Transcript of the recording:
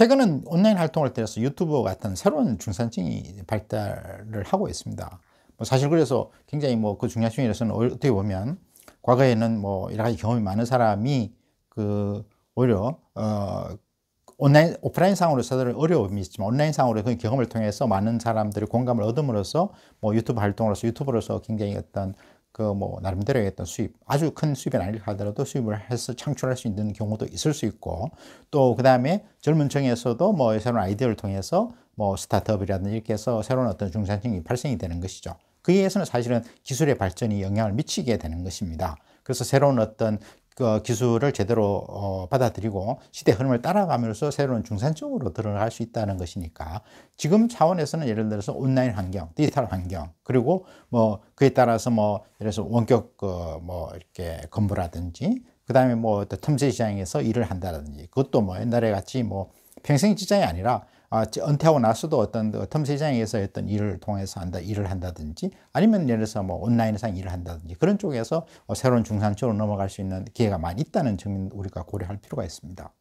최근은 온라인 활동을 때려서 유튜브 같은 새로운 중산층이 발달을 하고 있습니다. 뭐 사실 그래서 굉장히 뭐 그 중산층에서는 어떻게 보면 과거에는 뭐 여러 가지 경험이 많은 사람이 그 오히려 어 온라인 오프라인 상으로 사들 어려움이 있지만 온라인 상으로 그 경험을 통해서 많은 사람들이 공감을 얻음으로써 뭐 유튜브 활동으로서 유튜브로서 굉장히 어떤 그뭐 나름대로의 어떤 수입 아주 큰 수입은 아닐 하더라도 수입을 해서 창출할 수 있는 경우도 있을 수 있고 또 그 다음에 젊은 층에서도 뭐 새로운 아이디어를 통해서 뭐 스타트업이라든지 이렇게 해서 새로운 어떤 중산층이 발생이 되는 것이죠. 그에 의해서는 사실은 기술의 발전이 영향을 미치게 되는 것입니다. 그래서 새로운 어떤 그 기술을 제대로 어, 받아들이고 시대 흐름을 따라가면서 새로운 중산 쪽으로 들어갈 수 있다는 것이니까 지금 차원에서는 예를 들어서 온라인 환경, 디지털 환경 그리고 뭐 그에 따라서 뭐 예를 들어서 원격 그뭐 이렇게 건물라든지 그 다음에 뭐 틈새 시장에서 일을 한다든지 그것도 뭐 옛날에 같이 뭐 평생 직장이 아니라 아, 은퇴하고 나서도 어떤 그 틈 세상에서 했던 일을 통해서 한다, 일을 한다든지 아니면 예를 들어서 뭐 온라인상 일을 한다든지 그런 쪽에서 뭐 새로운 중산층으로 넘어갈 수 있는 기회가 많이 있다는 점은 우리가 고려할 필요가 있습니다.